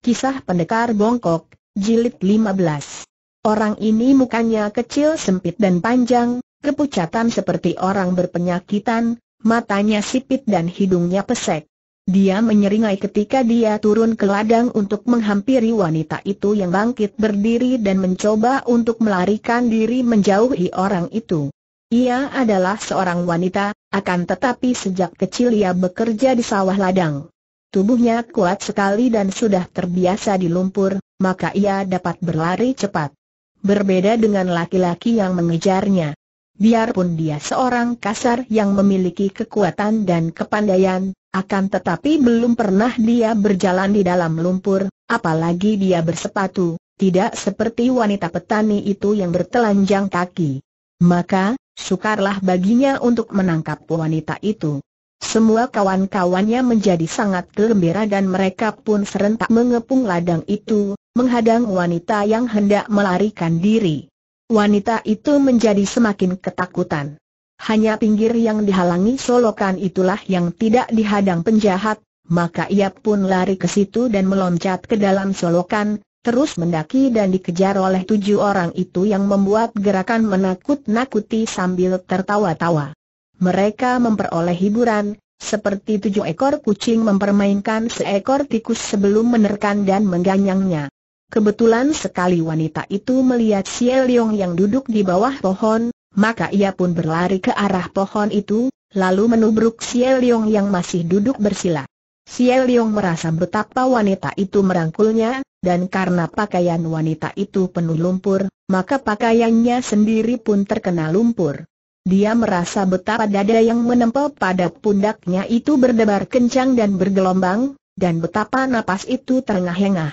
Kisah Pendekar Bongkok, Jilid 15 Orang ini mukanya kecil sempit dan panjang, kepucatan seperti orang berpenyakitan, matanya sipit dan hidungnya pesek. Dia menyeringai ketika dia turun ke ladang untuk menghampiri wanita itu yang bangkit berdiri dan mencoba untuk melarikan diri menjauhi orang itu. Ia adalah seorang wanita, akan tetapi sejak kecil ia bekerja di sawah ladang. Tubuhnya kuat sekali dan sudah terbiasa di lumpur, maka ia dapat berlari cepat. Berbeda dengan laki-laki yang mengejarnya. Biarpun dia seorang kasar yang memiliki kekuatan dan kepandaian, akan tetapi belum pernah dia berjalan di dalam lumpur, apalagi dia bersepatu, tidak seperti wanita petani itu yang bertelanjang kaki. Maka, sukarlah baginya untuk menangkap wanita itu. Semua kawan-kawannya menjadi sangat gembira dan mereka pun serentak mengepung ladang itu, menghadang wanita yang hendak melarikan diri. Wanita itu menjadi semakin ketakutan. Hanya pinggir yang dihalangi solokan itulah yang tidak dihadang penjahat, maka ia pun lari ke situ dan meloncat ke dalam solokan, terus mendaki dan dikejar oleh tujuh orang itu yang membuat gerakan menakut-nakuti sambil tertawa-tawa. Mereka memperoleh hiburan, seperti tujuh ekor kucing mempermainkan seekor tikus sebelum menerkan dan mengganyangnya. Kebetulan sekali wanita itu melihat Xie yang duduk di bawah pohon, maka ia pun berlari ke arah pohon itu, lalu menubruk Xie yang masih duduk bersila. Xie merasa betapa wanita itu merangkulnya, dan karena pakaian wanita itu penuh lumpur, maka pakaiannya sendiri pun terkena lumpur. Dia merasa betapa dada yang menempel pada pundaknya itu berdebar kencang dan bergelombang, dan betapa napas itu terengah-engah.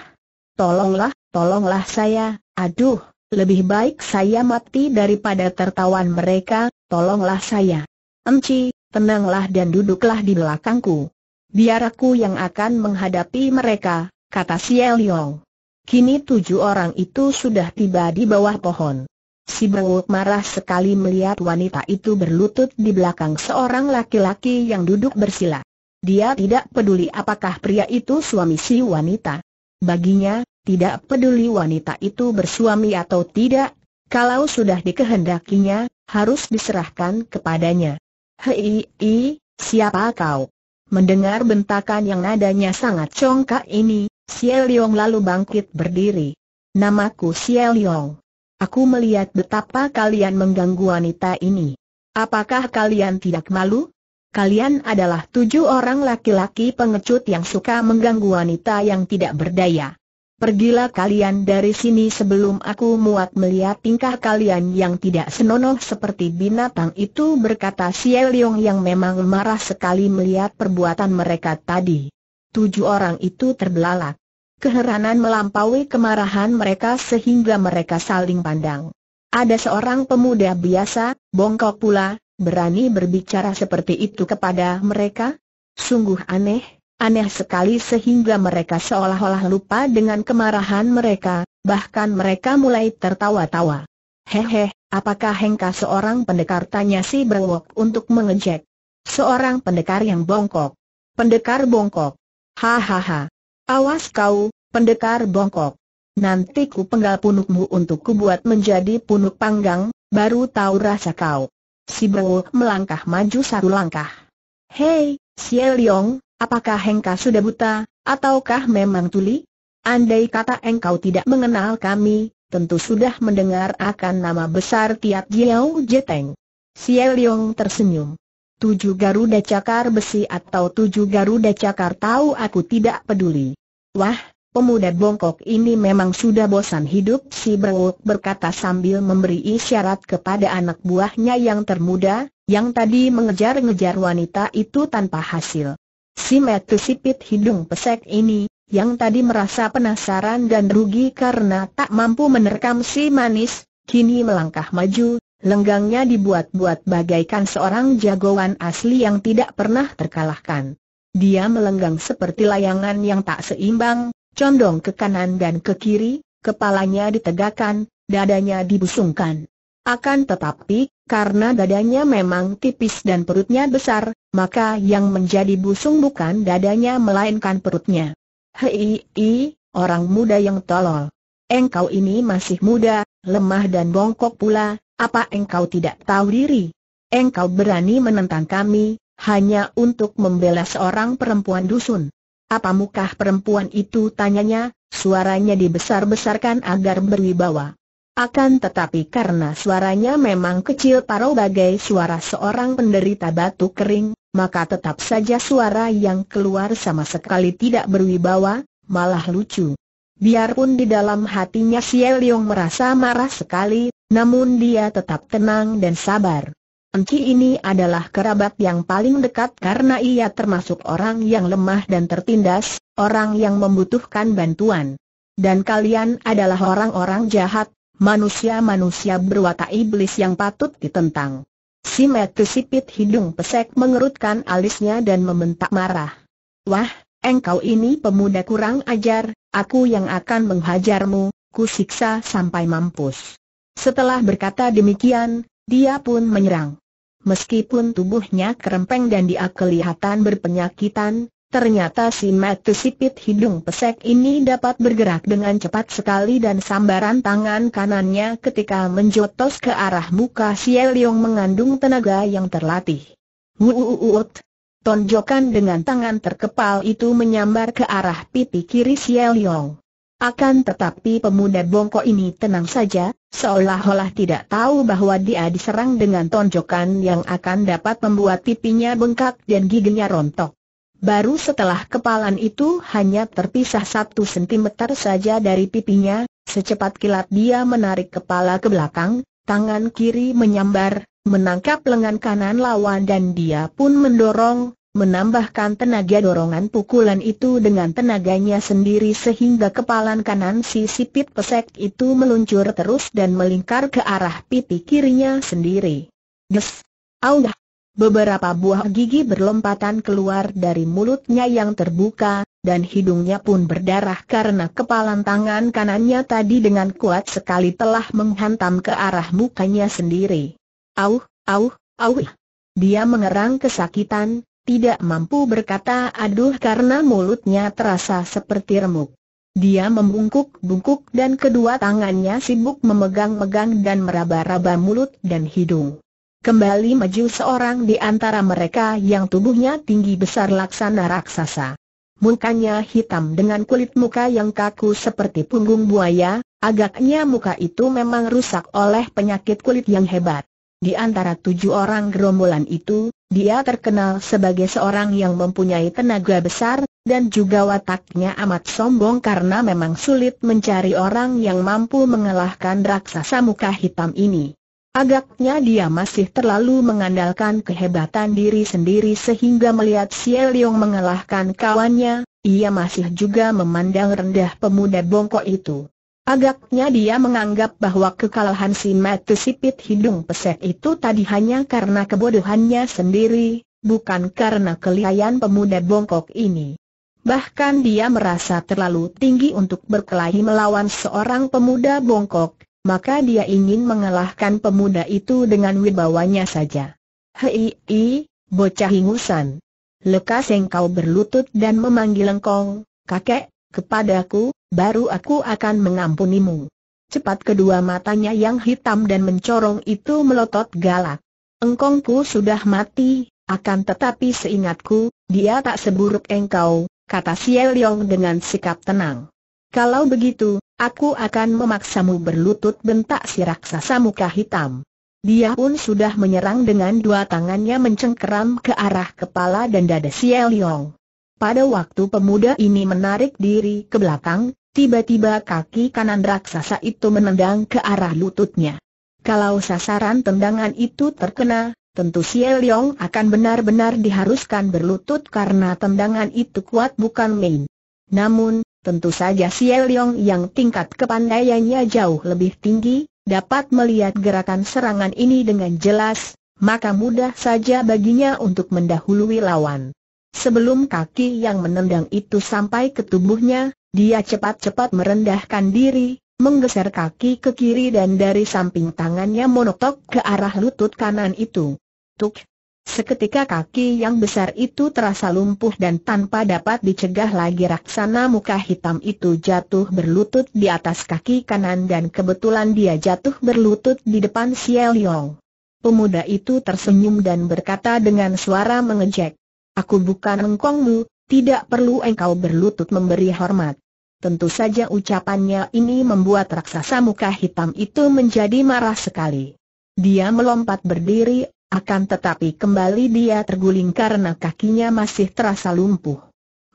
Tolonglah, tolonglah saya, aduh, lebih baik saya mati daripada tertawan mereka, tolonglah saya. Emci, tenanglah dan duduklah di belakangku. Biar aku yang akan menghadapi mereka, kata Xie Kini tujuh orang itu sudah tiba di bawah pohon. Si Bowo marah sekali melihat wanita itu berlutut di belakang seorang laki-laki yang duduk bersila. Dia tidak peduli apakah pria itu suami si wanita. Baginya, tidak peduli wanita itu bersuami atau tidak, kalau sudah dikehendakinya, harus diserahkan kepadanya. Hei, i, siapa kau? Mendengar bentakan yang nadanya sangat congkak ini, Xie Liong lalu bangkit berdiri. Namaku Xie Liong. Aku melihat betapa kalian mengganggu wanita ini. Apakah kalian tidak malu? Kalian adalah tujuh orang laki-laki pengecut yang suka mengganggu wanita yang tidak berdaya. Pergilah kalian dari sini sebelum aku muat melihat tingkah kalian yang tidak senonoh seperti binatang itu berkata Xie yang memang marah sekali melihat perbuatan mereka tadi. Tujuh orang itu terbelalak. Keheranan melampaui kemarahan mereka sehingga mereka saling pandang. Ada seorang pemuda biasa, bongkok pula, berani berbicara seperti itu kepada mereka? Sungguh aneh, aneh sekali sehingga mereka seolah-olah lupa dengan kemarahan mereka, bahkan mereka mulai tertawa-tawa. Hehe, apakah Hengka seorang pendekar tanya si Brewok untuk mengejek? Seorang pendekar yang bongkok. Pendekar bongkok. Hahaha. Awas kau, pendekar bongkok. Nanti ku penggal punukmu untuk ku buat menjadi punuk panggang, baru tahu rasa kau. Si Bo melangkah maju satu langkah. Hei, Siel Yong, apakah hengka sudah buta, ataukah memang tuli? Andai kata engkau tidak mengenal kami, tentu sudah mendengar akan nama besar Tiat Jiao Jeteng. Siel Yong tersenyum. Tujuh Garuda Cakar Besi atau tujuh Garuda Cakar tahu aku tidak peduli. Wah, pemuda bongkok ini memang sudah bosan hidup si Berwok berkata sambil memberi isyarat kepada anak buahnya yang termuda, yang tadi mengejar-ngejar wanita itu tanpa hasil. Si Metu Sipit hidung pesek ini, yang tadi merasa penasaran dan rugi karena tak mampu menerkam si manis, kini melangkah maju, Lenggangnya dibuat-buat bagaikan seorang jagoan asli yang tidak pernah terkalahkan. Dia melenggang seperti layangan yang tak seimbang, condong ke kanan dan ke kiri, kepalanya ditegakkan, dadanya dibusungkan. Akan tetapi, karena dadanya memang tipis dan perutnya besar, maka yang menjadi busung bukan dadanya melainkan perutnya. Hei, orang muda yang tolol. Engkau ini masih muda, lemah dan bongkok pula, apa engkau tidak tahu diri? Engkau berani menentang kami, hanya untuk membela seorang perempuan dusun. Apa mukah perempuan itu tanyanya, suaranya dibesar-besarkan agar berwibawa. Akan tetapi karena suaranya memang kecil parau bagai suara seorang penderita batu kering, maka tetap saja suara yang keluar sama sekali tidak berwibawa, malah lucu. Biarpun di dalam hatinya Sial Yong merasa marah sekali, namun dia tetap tenang dan sabar. Enci ini adalah kerabat yang paling dekat karena ia termasuk orang yang lemah dan tertindas, orang yang membutuhkan bantuan. Dan kalian adalah orang-orang jahat, manusia-manusia berwatak iblis yang patut ditentang. Si Metu sipit hidung pesek mengerutkan alisnya dan membentak marah. Wah, Engkau ini pemuda kurang ajar, aku yang akan menghajarmu, ku siksa sampai mampus. Setelah berkata demikian, dia pun menyerang. Meskipun tubuhnya kerempeng dan dia kelihatan berpenyakitan, ternyata si mata sipit hidung pesek ini dapat bergerak dengan cepat sekali dan sambaran tangan kanannya ketika menjotos ke arah muka si Eliong mengandung tenaga yang terlatih. Wuuuut, Tonjokan dengan tangan terkepal itu menyambar ke arah pipi kiri Xiao Yong. Akan tetapi pemuda bongkok ini tenang saja, seolah-olah tidak tahu bahwa dia diserang dengan tonjokan yang akan dapat membuat pipinya bengkak dan giginya rontok. Baru setelah kepalan itu hanya terpisah satu sentimeter saja dari pipinya, secepat kilat dia menarik kepala ke belakang, tangan kiri menyambar, menangkap lengan kanan lawan dan dia pun mendorong, menambahkan tenaga dorongan pukulan itu dengan tenaganya sendiri sehingga kepalan kanan si sipit pesek itu meluncur terus dan melingkar ke arah pipi kirinya sendiri. Des! aulah. Beberapa buah gigi berlompatan keluar dari mulutnya yang terbuka, dan hidungnya pun berdarah karena kepalan tangan kanannya tadi dengan kuat sekali telah menghantam ke arah mukanya sendiri. Auh, auh, auh! Dia mengerang kesakitan, tidak mampu berkata aduh karena mulutnya terasa seperti remuk. Dia membungkuk-bungkuk dan kedua tangannya sibuk memegang-megang dan meraba-raba mulut dan hidung. Kembali maju seorang di antara mereka yang tubuhnya tinggi besar laksana raksasa. Mukanya hitam dengan kulit muka yang kaku seperti punggung buaya, agaknya muka itu memang rusak oleh penyakit kulit yang hebat. Di antara tujuh orang gerombolan itu, dia terkenal sebagai seorang yang mempunyai tenaga besar, dan juga wataknya amat sombong karena memang sulit mencari orang yang mampu mengalahkan raksasa muka hitam ini. Agaknya dia masih terlalu mengandalkan kehebatan diri sendiri sehingga melihat Xie Yong mengalahkan kawannya, ia masih juga memandang rendah pemuda bongkok itu. Agaknya dia menganggap bahwa kekalahan si mati sipit hidung Peset itu tadi hanya karena kebodohannya sendiri, bukan karena kelihayan pemuda bongkok ini. Bahkan dia merasa terlalu tinggi untuk berkelahi melawan seorang pemuda bongkok, maka dia ingin mengalahkan pemuda itu dengan wibawanya saja. Hei, i, bocah ingusan. Lekas engkau berlutut dan memanggil engkau, kakek, kepadaku, baru aku akan mengampunimu. Cepat kedua matanya yang hitam dan mencorong itu melotot galak. Engkongku sudah mati, akan tetapi seingatku, dia tak seburuk engkau, kata Siel Yong dengan sikap tenang. Kalau begitu, aku akan memaksamu berlutut bentak si raksasa muka hitam. Dia pun sudah menyerang dengan dua tangannya mencengkeram ke arah kepala dan dada Siel Yong. Pada waktu pemuda ini menarik diri ke belakang, Tiba-tiba kaki kanan raksasa itu menendang ke arah lututnya. Kalau sasaran tendangan itu terkena, tentu Xie Leong akan benar-benar diharuskan berlutut karena tendangan itu kuat bukan main. Namun, tentu saja Xie Leong yang tingkat kepandaiannya jauh lebih tinggi, dapat melihat gerakan serangan ini dengan jelas, maka mudah saja baginya untuk mendahului lawan. Sebelum kaki yang menendang itu sampai ke tubuhnya, dia cepat-cepat merendahkan diri, menggeser kaki ke kiri dan dari samping tangannya monotok ke arah lutut kanan itu. Tuk! Seketika kaki yang besar itu terasa lumpuh dan tanpa dapat dicegah lagi raksana muka hitam itu jatuh berlutut di atas kaki kanan dan kebetulan dia jatuh berlutut di depan Xiao Yong. Pemuda itu tersenyum dan berkata dengan suara mengejek, Aku bukan engkongmu, tidak perlu engkau berlutut memberi hormat. Tentu saja ucapannya ini membuat raksasa muka hitam itu menjadi marah sekali. Dia melompat berdiri, akan tetapi kembali dia terguling karena kakinya masih terasa lumpuh.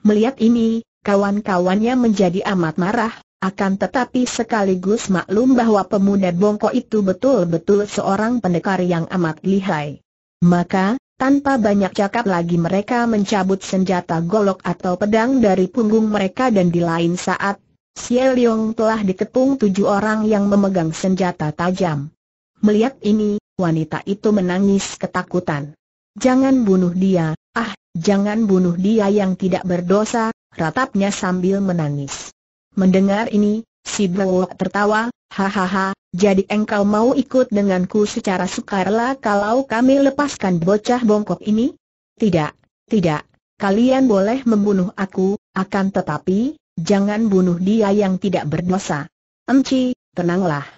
Melihat ini, kawan-kawannya menjadi amat marah, akan tetapi sekaligus maklum bahwa pemuda bongkok itu betul-betul seorang pendekar yang amat lihai. Maka, tanpa banyak cakap lagi mereka mencabut senjata golok atau pedang dari punggung mereka dan di lain saat, Xie Liong telah ditepung tujuh orang yang memegang senjata tajam. Melihat ini, wanita itu menangis ketakutan. Jangan bunuh dia, ah, jangan bunuh dia yang tidak berdosa, ratapnya sambil menangis. Mendengar ini, si Blowok tertawa, Hahaha, jadi engkau mau ikut denganku secara sukarela kalau kami lepaskan bocah bongkok ini? Tidak, tidak, kalian boleh membunuh aku, akan tetapi, jangan bunuh dia yang tidak berdosa. Emci, tenanglah.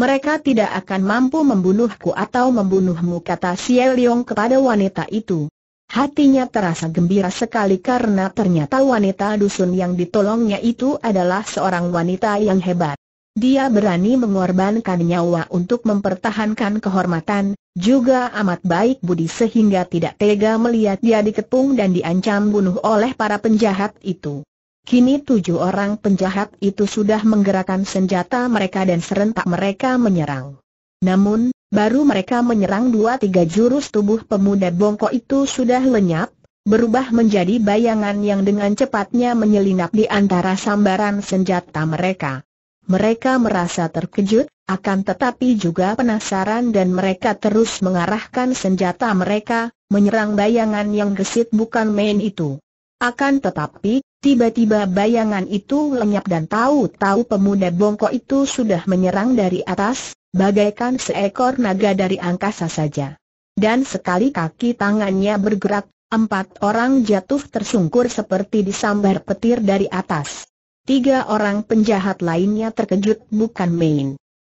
Mereka tidak akan mampu membunuhku atau membunuhmu kata Xie Leong kepada wanita itu. Hatinya terasa gembira sekali karena ternyata wanita dusun yang ditolongnya itu adalah seorang wanita yang hebat. Dia berani mengorbankan nyawa untuk mempertahankan kehormatan, juga amat baik budi sehingga tidak tega melihat dia dikepung dan diancam bunuh oleh para penjahat itu. Kini tujuh orang penjahat itu sudah menggerakkan senjata mereka dan serentak mereka menyerang. Namun, baru mereka menyerang dua tiga jurus tubuh pemuda bongkok itu sudah lenyap, berubah menjadi bayangan yang dengan cepatnya menyelinap di antara sambaran senjata mereka. Mereka merasa terkejut, akan tetapi juga penasaran dan mereka terus mengarahkan senjata mereka, menyerang bayangan yang gesit bukan main itu. Akan tetapi, tiba-tiba bayangan itu lenyap dan tahu-tahu pemuda bongkok itu sudah menyerang dari atas, bagaikan seekor naga dari angkasa saja. Dan sekali kaki tangannya bergerak, empat orang jatuh tersungkur seperti disambar petir dari atas. Tiga orang penjahat lainnya terkejut bukan main.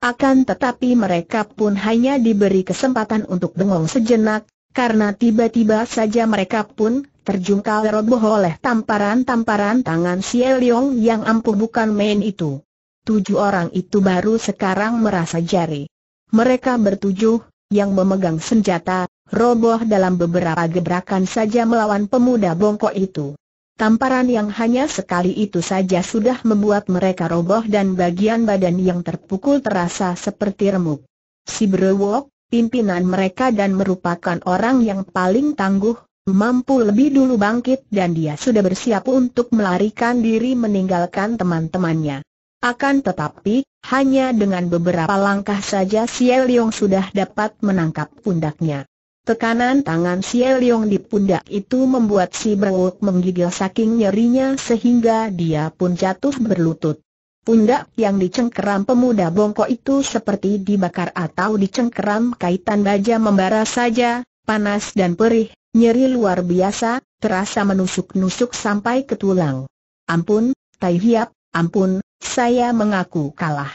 Akan tetapi mereka pun hanya diberi kesempatan untuk bengong sejenak, karena tiba-tiba saja mereka pun terjungkal roboh oleh tamparan-tamparan tangan si Eliong yang ampuh bukan main itu. Tujuh orang itu baru sekarang merasa jari. Mereka bertujuh, yang memegang senjata, roboh dalam beberapa gebrakan saja melawan pemuda bongkok itu. Tamparan yang hanya sekali itu saja sudah membuat mereka roboh dan bagian badan yang terpukul terasa seperti remuk. Si Brewok, pimpinan mereka dan merupakan orang yang paling tangguh, mampu lebih dulu bangkit dan dia sudah bersiap untuk melarikan diri meninggalkan teman-temannya. Akan tetapi, hanya dengan beberapa langkah saja Xie Leong sudah dapat menangkap pundaknya. Tekanan tangan si Eliong di pundak itu membuat si Brewok menggigil saking nyerinya sehingga dia pun jatuh berlutut. Pundak yang dicengkeram pemuda bongkok itu seperti dibakar atau dicengkeram kaitan baja membara saja, panas dan perih, nyeri luar biasa, terasa menusuk-nusuk sampai ke tulang. Ampun, Tai Hiap, ampun, saya mengaku kalah.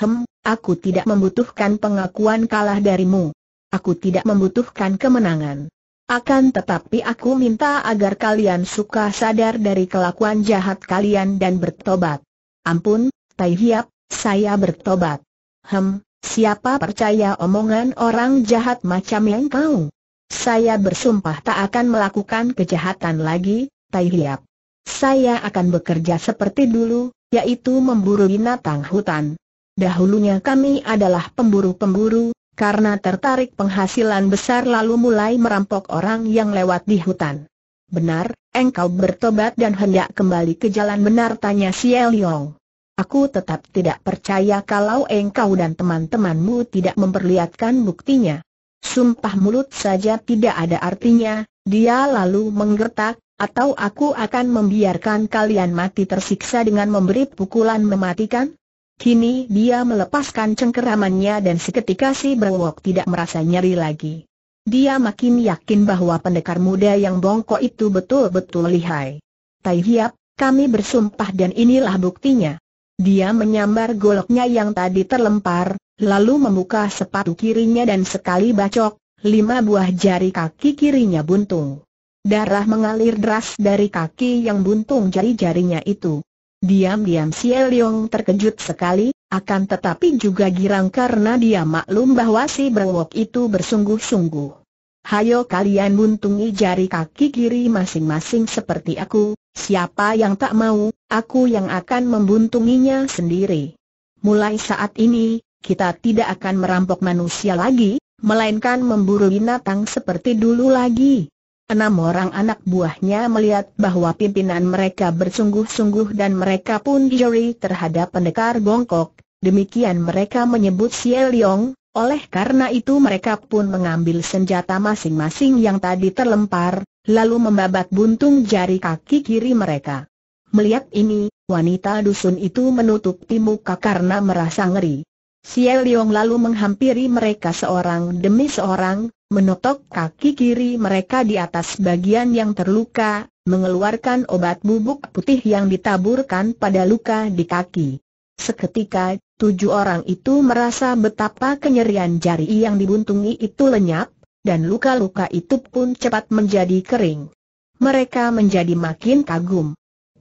Hem, aku tidak membutuhkan pengakuan kalah darimu. Aku tidak membutuhkan kemenangan. Akan tetapi aku minta agar kalian suka sadar dari kelakuan jahat kalian dan bertobat. Ampun, Tai Hiap, saya bertobat. Hem, siapa percaya omongan orang jahat macam yang kau? Saya bersumpah tak akan melakukan kejahatan lagi, Tai Hiap. Saya akan bekerja seperti dulu, yaitu memburu binatang hutan. Dahulunya kami adalah pemburu-pemburu, karena tertarik penghasilan besar lalu mulai merampok orang yang lewat di hutan. Benar, engkau bertobat dan hendak kembali ke jalan benar tanya si Yong. Aku tetap tidak percaya kalau engkau dan teman-temanmu tidak memperlihatkan buktinya. Sumpah mulut saja tidak ada artinya, dia lalu menggertak, atau aku akan membiarkan kalian mati tersiksa dengan memberi pukulan mematikan? Kini dia melepaskan cengkeramannya dan seketika si Brewok tidak merasa nyeri lagi. Dia makin yakin bahwa pendekar muda yang bongkok itu betul-betul lihai. Tai Hiap, kami bersumpah dan inilah buktinya. Dia menyambar goloknya yang tadi terlempar, lalu membuka sepatu kirinya dan sekali bacok, lima buah jari kaki kirinya buntung. Darah mengalir deras dari kaki yang buntung jari-jarinya itu. Diam-diam si Eliong terkejut sekali, akan tetapi juga girang karena dia maklum bahwa si Brewok itu bersungguh-sungguh. Hayo kalian buntungi jari kaki kiri masing-masing seperti aku, siapa yang tak mau, aku yang akan membuntunginya sendiri. Mulai saat ini, kita tidak akan merampok manusia lagi, melainkan memburu binatang seperti dulu lagi. Enam orang anak buahnya melihat bahwa pimpinan mereka bersungguh-sungguh dan mereka pun juri terhadap pendekar bongkok, demikian mereka menyebut Xie Liong, oleh karena itu mereka pun mengambil senjata masing-masing yang tadi terlempar, lalu membabat buntung jari kaki kiri mereka. Melihat ini, wanita dusun itu menutup muka karena merasa ngeri. Xie Liang lalu menghampiri mereka seorang demi seorang, menotok kaki kiri mereka di atas bagian yang terluka, mengeluarkan obat bubuk putih yang ditaburkan pada luka di kaki. Seketika, tujuh orang itu merasa betapa kenyerian jari yang dibuntungi itu lenyap, dan luka-luka itu pun cepat menjadi kering. Mereka menjadi makin kagum.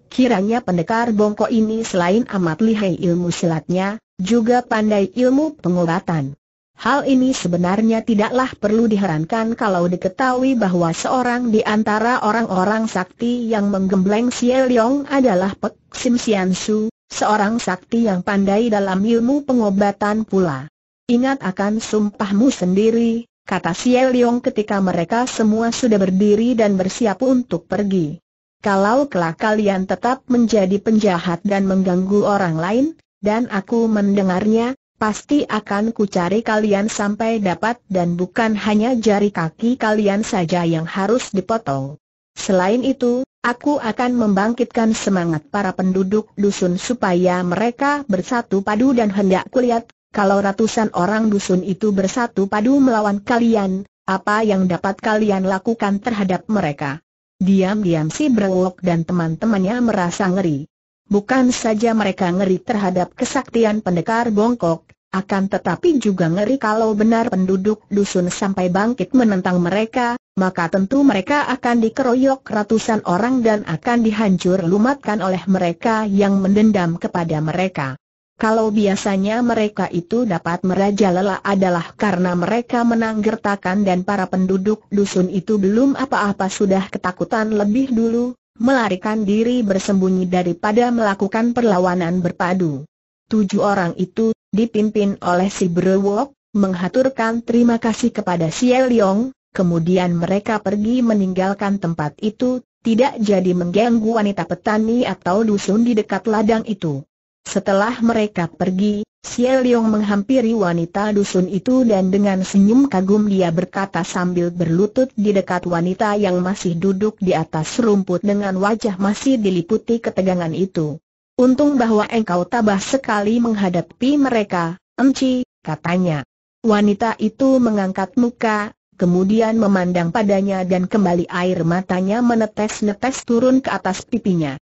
Kiranya pendekar bongkok ini selain amat lihai ilmu silatnya, juga pandai ilmu pengobatan. Hal ini sebenarnya tidaklah perlu diherankan kalau diketahui bahwa seorang di antara orang-orang sakti yang menggembleng Xie Liong adalah Pek Sim Sian Su, seorang sakti yang pandai dalam ilmu pengobatan pula. Ingat akan sumpahmu sendiri, kata Xie Liong ketika mereka semua sudah berdiri dan bersiap untuk pergi. Kalau kelak kalian tetap menjadi penjahat dan mengganggu orang lain, dan aku mendengarnya, pasti akan kucari kalian sampai dapat dan bukan hanya jari kaki kalian saja yang harus dipotong. Selain itu, aku akan membangkitkan semangat para penduduk dusun supaya mereka bersatu padu dan hendak kulihat, kalau ratusan orang dusun itu bersatu padu melawan kalian, apa yang dapat kalian lakukan terhadap mereka? Diam-diam si Brewok dan teman-temannya merasa ngeri. Bukan saja mereka ngeri terhadap kesaktian pendekar bongkok, akan tetapi juga ngeri kalau benar penduduk dusun sampai bangkit menentang mereka, maka tentu mereka akan dikeroyok ratusan orang dan akan dihancur lumatkan oleh mereka yang mendendam kepada mereka. Kalau biasanya mereka itu dapat merajalela adalah karena mereka menang gertakan dan para penduduk dusun itu belum apa-apa sudah ketakutan lebih dulu, melarikan diri bersembunyi daripada melakukan perlawanan berpadu. Tujuh orang itu, dipimpin oleh si Brewok, menghaturkan terima kasih kepada si Liong, kemudian mereka pergi meninggalkan tempat itu, tidak jadi mengganggu wanita petani atau dusun di dekat ladang itu. Setelah mereka pergi, Xie Yong menghampiri wanita dusun itu dan dengan senyum kagum dia berkata sambil berlutut di dekat wanita yang masih duduk di atas rumput dengan wajah masih diliputi ketegangan itu. Untung bahwa engkau tabah sekali menghadapi mereka, Emci, katanya. Wanita itu mengangkat muka, kemudian memandang padanya dan kembali air matanya menetes-netes turun ke atas pipinya.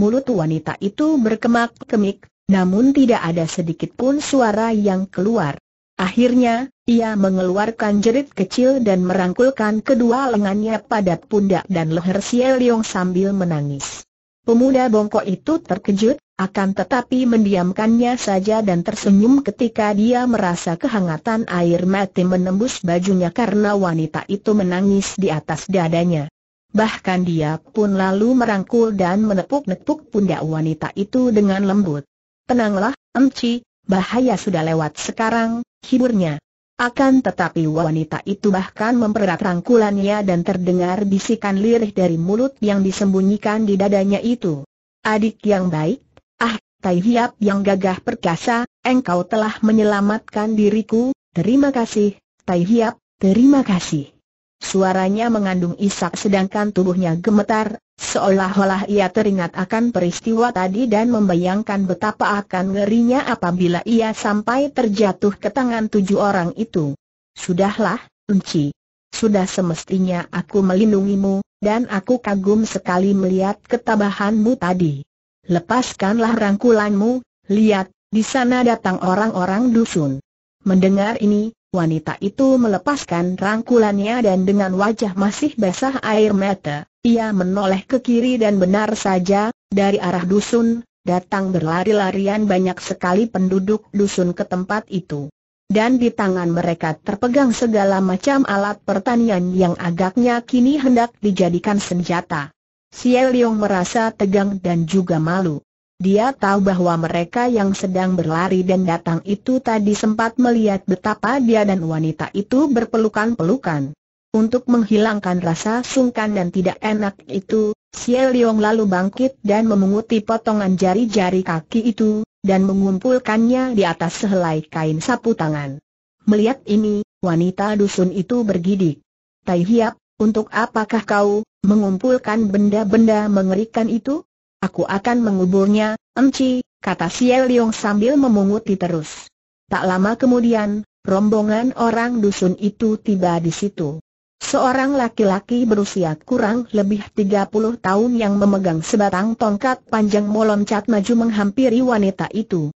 Mulut wanita itu berkemak-kemik, namun tidak ada sedikit pun suara yang keluar. Akhirnya, ia mengeluarkan jerit kecil dan merangkulkan kedua lengannya pada pundak dan leher Siel sambil menangis. Pemuda bongkok itu terkejut, akan tetapi mendiamkannya saja dan tersenyum ketika dia merasa kehangatan air mati menembus bajunya karena wanita itu menangis di atas dadanya. Bahkan dia pun lalu merangkul dan menepuk-nepuk pundak wanita itu dengan lembut. Tenanglah, Emci, bahaya sudah lewat sekarang, hiburnya. Akan tetapi wanita itu bahkan mempererat rangkulannya dan terdengar bisikan lirih dari mulut yang disembunyikan di dadanya itu. Adik yang baik, ah, Tai Hiap yang gagah perkasa, engkau telah menyelamatkan diriku, terima kasih, Tai Hiap, terima kasih. Suaranya mengandung isak sedangkan tubuhnya gemetar, seolah-olah ia teringat akan peristiwa tadi dan membayangkan betapa akan ngerinya apabila ia sampai terjatuh ke tangan tujuh orang itu. Sudahlah, Unci. Sudah semestinya aku melindungimu, dan aku kagum sekali melihat ketabahanmu tadi. Lepaskanlah rangkulanmu, lihat, di sana datang orang-orang dusun. Mendengar ini, Wanita itu melepaskan rangkulannya dan dengan wajah masih basah air mata, ia menoleh ke kiri dan benar saja, dari arah dusun, datang berlari-larian banyak sekali penduduk dusun ke tempat itu. Dan di tangan mereka terpegang segala macam alat pertanian yang agaknya kini hendak dijadikan senjata. Xie Leong merasa tegang dan juga malu. Dia tahu bahwa mereka yang sedang berlari dan datang itu tadi sempat melihat betapa dia dan wanita itu berpelukan-pelukan. Untuk menghilangkan rasa sungkan dan tidak enak itu, Xie Liong lalu bangkit dan memunguti potongan jari-jari kaki itu, dan mengumpulkannya di atas sehelai kain sapu tangan. Melihat ini, wanita dusun itu bergidik. Tai Hiap, untuk apakah kau mengumpulkan benda-benda mengerikan itu? Aku akan menguburnya, enci," kata Siel Leong sambil memunguti terus. Tak lama kemudian, rombongan orang dusun itu tiba di situ. Seorang laki-laki berusia kurang lebih 30 tahun yang memegang sebatang tongkat panjang meloncat maju menghampiri wanita itu.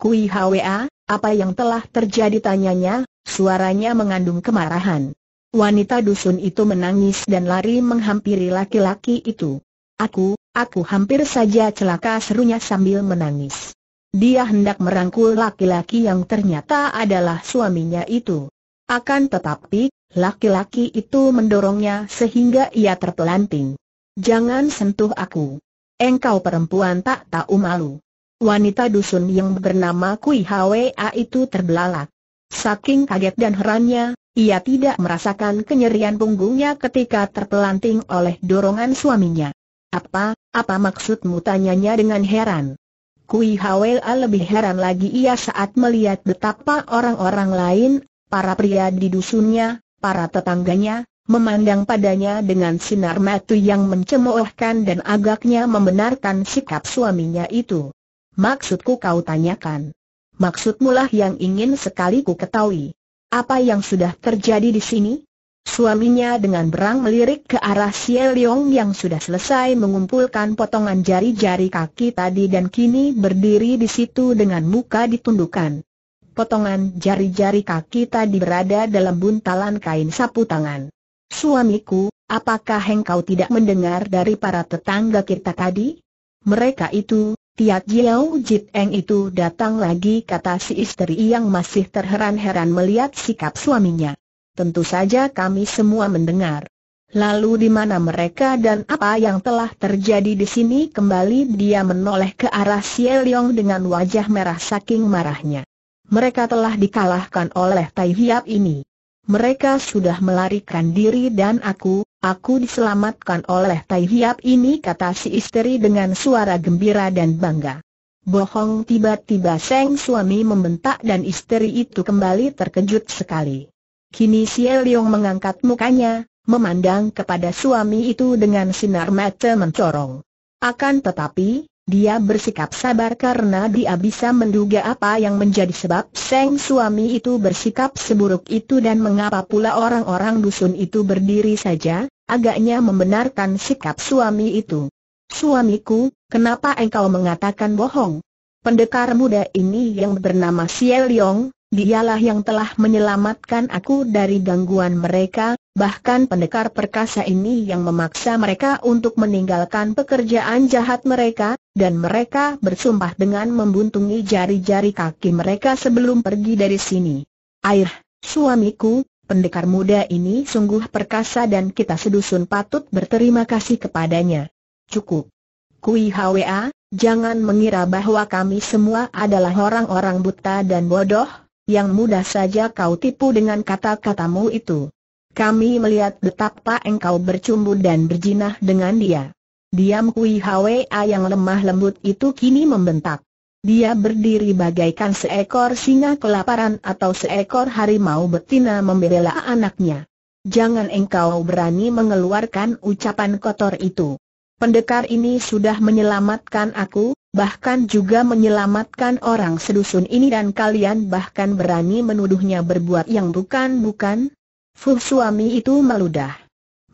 Kui Hwa, apa yang telah terjadi tanyanya, suaranya mengandung kemarahan. Wanita dusun itu menangis dan lari menghampiri laki-laki itu. Aku, aku hampir saja celaka serunya sambil menangis. Dia hendak merangkul laki-laki yang ternyata adalah suaminya itu. Akan tetapi, laki-laki itu mendorongnya sehingga ia terpelanting. Jangan sentuh aku. Engkau perempuan tak tahu malu. Wanita dusun yang bernama Kui Hwa itu terbelalak. Saking kaget dan herannya, ia tidak merasakan kenyerian punggungnya ketika terpelanting oleh dorongan suaminya. Apa, apa maksudmu tanyanya dengan heran. Kui Hwa ah, lebih heran lagi ia saat melihat betapa orang-orang lain, para pria di dusunnya, para tetangganya, memandang padanya dengan sinar mata yang mencemoohkan dan agaknya membenarkan sikap suaminya itu. Maksudku kau tanyakan. Maksudmulah yang ingin sekali ku ketahui. Apa yang sudah terjadi di sini? Suaminya dengan berang melirik ke arah Xie Leong yang sudah selesai mengumpulkan potongan jari-jari kaki tadi dan kini berdiri di situ dengan muka ditundukkan. Potongan jari-jari kaki tadi berada dalam buntalan kain sapu tangan. Suamiku, apakah engkau tidak mendengar dari para tetangga kita tadi? Mereka itu, Tiat Jiao Jit Eng itu datang lagi kata si istri yang masih terheran-heran melihat sikap suaminya. Tentu saja kami semua mendengar. Lalu di mana mereka dan apa yang telah terjadi di sini kembali dia menoleh ke arah Xie Yong dengan wajah merah saking marahnya. Mereka telah dikalahkan oleh Tai Hiap ini. Mereka sudah melarikan diri dan aku, aku diselamatkan oleh Tai Hiap ini kata si istri dengan suara gembira dan bangga. Bohong tiba-tiba Seng suami membentak dan istri itu kembali terkejut sekali. Kini Xie Liong mengangkat mukanya, memandang kepada suami itu dengan sinar mata mencorong. Akan tetapi, dia bersikap sabar karena dia bisa menduga apa yang menjadi sebab Seng suami itu bersikap seburuk itu dan mengapa pula orang-orang dusun itu berdiri saja, agaknya membenarkan sikap suami itu. Suamiku, kenapa engkau mengatakan bohong? Pendekar muda ini yang bernama Xie Liong, dialah yang telah menyelamatkan aku dari gangguan mereka, bahkan pendekar perkasa ini yang memaksa mereka untuk meninggalkan pekerjaan jahat mereka, dan mereka bersumpah dengan membuntungi jari-jari kaki mereka sebelum pergi dari sini. Air, suamiku, pendekar muda ini sungguh perkasa dan kita sedusun patut berterima kasih kepadanya. Cukup. Kui Hwa, Jangan mengira bahwa kami semua adalah orang-orang buta dan bodoh, yang mudah saja kau tipu dengan kata-katamu itu. Kami melihat betapa engkau bercumbu dan berjinah dengan dia. Diam Kui Hwa yang lemah lembut itu kini membentak. Dia berdiri bagaikan seekor singa kelaparan atau seekor harimau betina membela anaknya. Jangan engkau berani mengeluarkan ucapan kotor itu. Pendekar ini sudah menyelamatkan aku, bahkan juga menyelamatkan orang sedusun ini dan kalian bahkan berani menuduhnya berbuat yang bukan-bukan? Fuh suami itu meludah.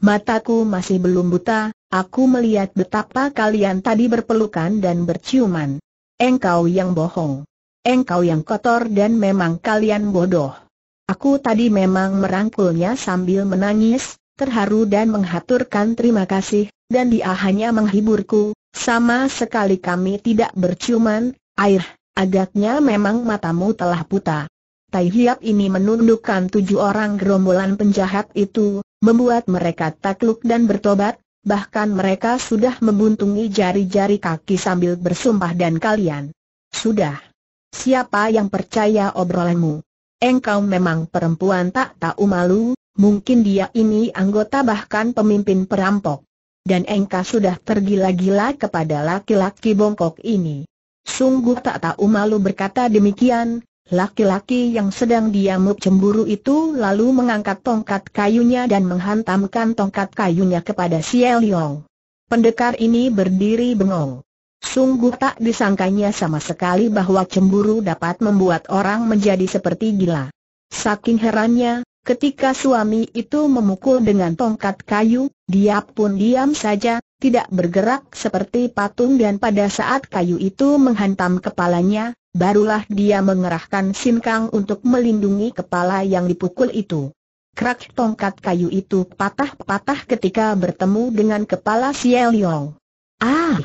Mataku masih belum buta, aku melihat betapa kalian tadi berpelukan dan berciuman. Engkau yang bohong. Engkau yang kotor dan memang kalian bodoh. Aku tadi memang merangkulnya sambil menangis, terharu dan menghaturkan terima kasih, dan dia hanya menghiburku, sama sekali kami tidak berciuman, air, agaknya memang matamu telah buta. Tai Hiap ini menundukkan tujuh orang gerombolan penjahat itu, membuat mereka takluk dan bertobat, bahkan mereka sudah membuntungi jari-jari kaki sambil bersumpah dan kalian. Sudah. Siapa yang percaya obrolanmu? Engkau memang perempuan tak tahu malu, mungkin dia ini anggota bahkan pemimpin perampok dan engkau sudah tergila-gila kepada laki-laki bongkok ini. Sungguh tak tahu malu berkata demikian, laki-laki yang sedang diamuk cemburu itu lalu mengangkat tongkat kayunya dan menghantamkan tongkat kayunya kepada si Eliong. Pendekar ini berdiri bengong. Sungguh tak disangkanya sama sekali bahwa cemburu dapat membuat orang menjadi seperti gila. Saking herannya, ketika suami itu memukul dengan tongkat kayu, dia pun diam saja, tidak bergerak seperti patung dan pada saat kayu itu menghantam kepalanya, barulah dia mengerahkan sinkang untuk melindungi kepala yang dipukul itu. Krak tongkat kayu itu patah-patah ketika bertemu dengan kepala Siel Yong. Ah!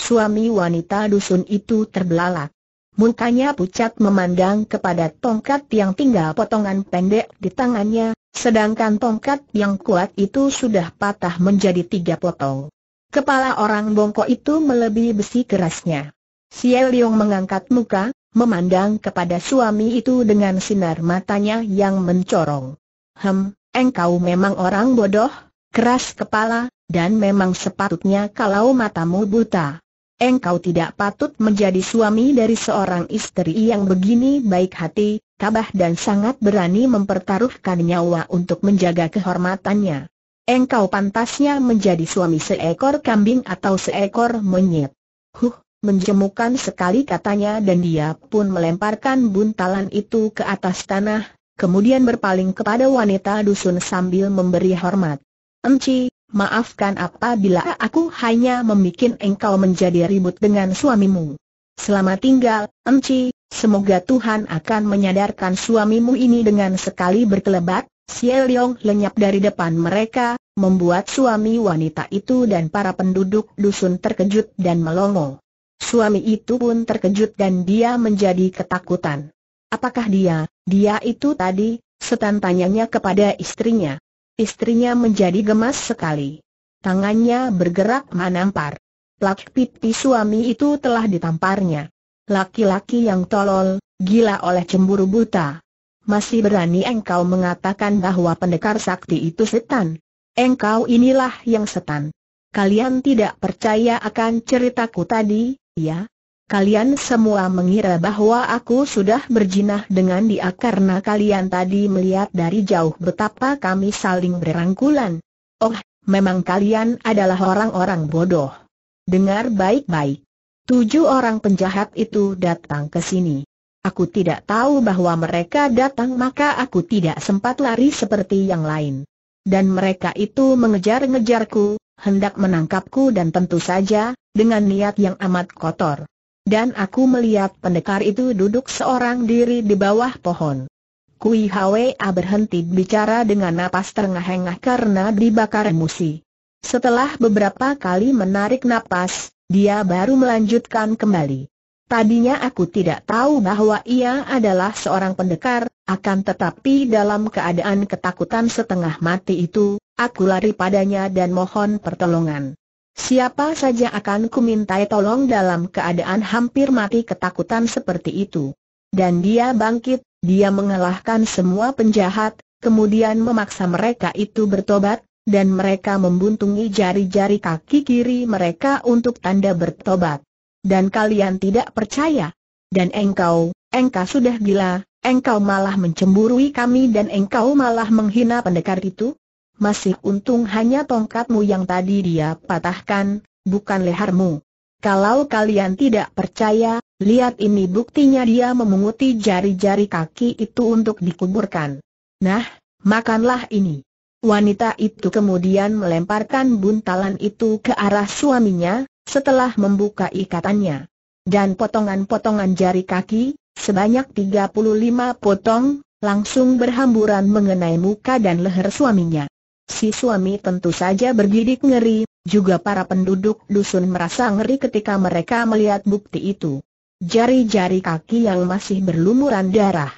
Suami wanita dusun itu terbelalak. Mukanya pucat memandang kepada tongkat yang tinggal potongan pendek di tangannya, Sedangkan tongkat yang kuat itu sudah patah menjadi tiga potong. Kepala orang bongkok itu melebihi besi kerasnya. Xiao Leong mengangkat muka, memandang kepada suami itu dengan sinar matanya yang mencorong. Hem, engkau memang orang bodoh, keras kepala, dan memang sepatutnya kalau matamu buta engkau tidak patut menjadi suami dari seorang istri yang begini baik hati, tabah dan sangat berani mempertaruhkan nyawa untuk menjaga kehormatannya. Engkau pantasnya menjadi suami seekor kambing atau seekor monyet. Huh, menjemukan sekali katanya dan dia pun melemparkan buntalan itu ke atas tanah, kemudian berpaling kepada wanita dusun sambil memberi hormat. Emci, maafkan bila aku hanya membuat engkau menjadi ribut dengan suamimu. Selama tinggal, Enci, semoga Tuhan akan menyadarkan suamimu ini dengan sekali berkelebat, Xie Yong lenyap dari depan mereka, membuat suami wanita itu dan para penduduk dusun terkejut dan melongo. Suami itu pun terkejut dan dia menjadi ketakutan. Apakah dia, dia itu tadi, setan tanyanya kepada istrinya. Istrinya menjadi gemas sekali. Tangannya bergerak menampar. Plak pipi suami itu telah ditamparnya. Laki-laki yang tolol, gila oleh cemburu buta. Masih berani engkau mengatakan bahwa pendekar sakti itu setan. Engkau inilah yang setan. Kalian tidak percaya akan ceritaku tadi, ya? Kalian semua mengira bahwa aku sudah berjinah dengan dia karena kalian tadi melihat dari jauh betapa kami saling berangkulan. Oh, memang kalian adalah orang-orang bodoh. Dengar baik-baik. Tujuh orang penjahat itu datang ke sini. Aku tidak tahu bahwa mereka datang maka aku tidak sempat lari seperti yang lain. Dan mereka itu mengejar-ngejarku, hendak menangkapku dan tentu saja, dengan niat yang amat kotor. Dan aku melihat pendekar itu duduk seorang diri di bawah pohon. Kui Hwa berhenti bicara dengan napas terengah-engah karena dibakar emosi. Setelah beberapa kali menarik napas, dia baru melanjutkan kembali. Tadinya aku tidak tahu bahwa ia adalah seorang pendekar, akan tetapi dalam keadaan ketakutan setengah mati itu, aku lari padanya dan mohon pertolongan. Siapa saja akan kumintai tolong dalam keadaan hampir mati ketakutan seperti itu. Dan dia bangkit, dia mengalahkan semua penjahat, kemudian memaksa mereka itu bertobat, dan mereka membuntungi jari-jari kaki kiri mereka untuk tanda bertobat. Dan kalian tidak percaya. Dan engkau, engkau sudah gila, engkau malah mencemburui kami dan engkau malah menghina pendekar itu? masih untung hanya tongkatmu yang tadi dia patahkan, bukan lehermu. Kalau kalian tidak percaya, lihat ini buktinya dia memunguti jari-jari kaki itu untuk dikuburkan. Nah, makanlah ini. Wanita itu kemudian melemparkan buntalan itu ke arah suaminya, setelah membuka ikatannya. Dan potongan-potongan jari kaki, sebanyak 35 potong, langsung berhamburan mengenai muka dan leher suaminya. Si suami tentu saja bergidik ngeri, juga para penduduk dusun merasa ngeri ketika mereka melihat bukti itu. Jari-jari kaki yang masih berlumuran darah.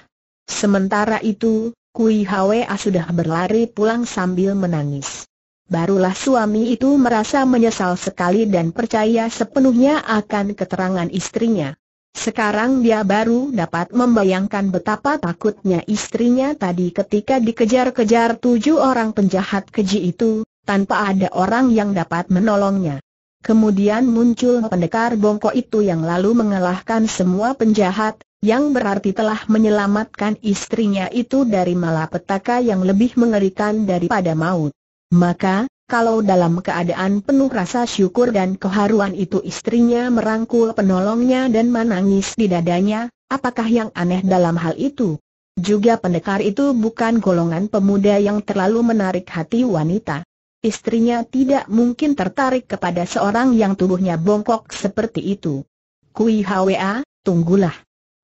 Sementara itu, Kui Hwa sudah berlari pulang sambil menangis. Barulah suami itu merasa menyesal sekali dan percaya sepenuhnya akan keterangan istrinya. Sekarang dia baru dapat membayangkan betapa takutnya istrinya tadi ketika dikejar-kejar tujuh orang penjahat keji itu, tanpa ada orang yang dapat menolongnya. Kemudian muncul pendekar bongkok itu yang lalu mengalahkan semua penjahat, yang berarti telah menyelamatkan istrinya itu dari malapetaka yang lebih mengerikan daripada maut. Maka, kalau dalam keadaan penuh rasa syukur dan keharuan itu istrinya merangkul penolongnya dan menangis di dadanya, apakah yang aneh dalam hal itu? Juga pendekar itu bukan golongan pemuda yang terlalu menarik hati wanita. Istrinya tidak mungkin tertarik kepada seorang yang tubuhnya bongkok seperti itu. Kui Hwa, tunggulah.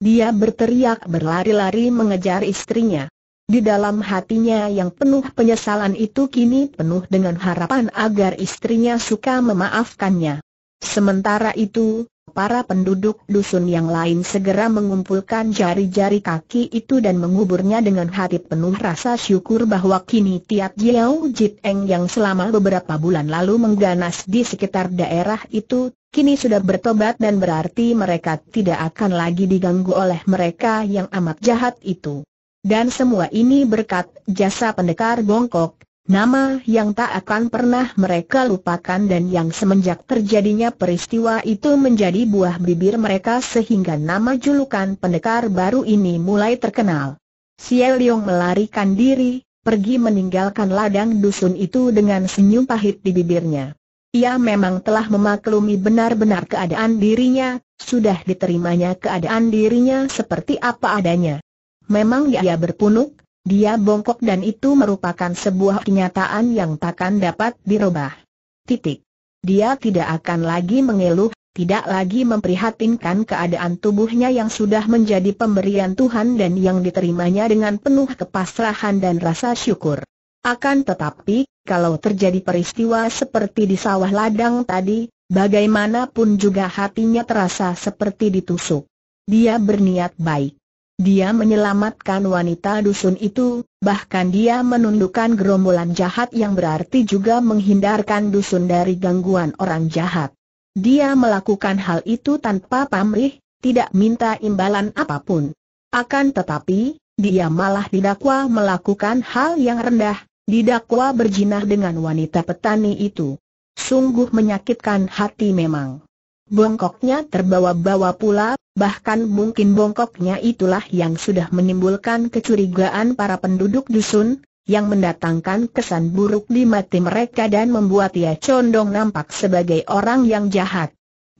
Dia berteriak berlari-lari mengejar istrinya. Di dalam hatinya yang penuh penyesalan itu kini penuh dengan harapan agar istrinya suka memaafkannya. Sementara itu, para penduduk dusun yang lain segera mengumpulkan jari-jari kaki itu dan menguburnya dengan hati penuh rasa syukur bahwa kini Tiat Jiao Jit Eng yang selama beberapa bulan lalu mengganas di sekitar daerah itu, kini sudah bertobat dan berarti mereka tidak akan lagi diganggu oleh mereka yang amat jahat itu. Dan semua ini berkat jasa pendekar Bongkok, nama yang tak akan pernah mereka lupakan dan yang semenjak terjadinya peristiwa itu menjadi buah bibir mereka sehingga nama julukan pendekar baru ini mulai terkenal. Siel Leong melarikan diri, pergi meninggalkan ladang dusun itu dengan senyum pahit di bibirnya. Ia memang telah memaklumi benar-benar keadaan dirinya, sudah diterimanya keadaan dirinya seperti apa adanya. Memang dia berpunuk, dia bongkok dan itu merupakan sebuah kenyataan yang takkan dapat dirubah. Titik. Dia tidak akan lagi mengeluh, tidak lagi memprihatinkan keadaan tubuhnya yang sudah menjadi pemberian Tuhan dan yang diterimanya dengan penuh kepasrahan dan rasa syukur. Akan tetapi, kalau terjadi peristiwa seperti di sawah ladang tadi, bagaimanapun juga hatinya terasa seperti ditusuk. Dia berniat baik. Dia menyelamatkan wanita dusun itu, bahkan dia menundukkan gerombolan jahat yang berarti juga menghindarkan dusun dari gangguan orang jahat. Dia melakukan hal itu tanpa pamrih, tidak minta imbalan apapun. Akan tetapi, dia malah didakwa melakukan hal yang rendah, didakwa berjinah dengan wanita petani itu. Sungguh menyakitkan hati memang bongkoknya terbawa-bawa pula, bahkan mungkin bongkoknya itulah yang sudah menimbulkan kecurigaan para penduduk dusun, yang mendatangkan kesan buruk di mati mereka dan membuat ia condong nampak sebagai orang yang jahat.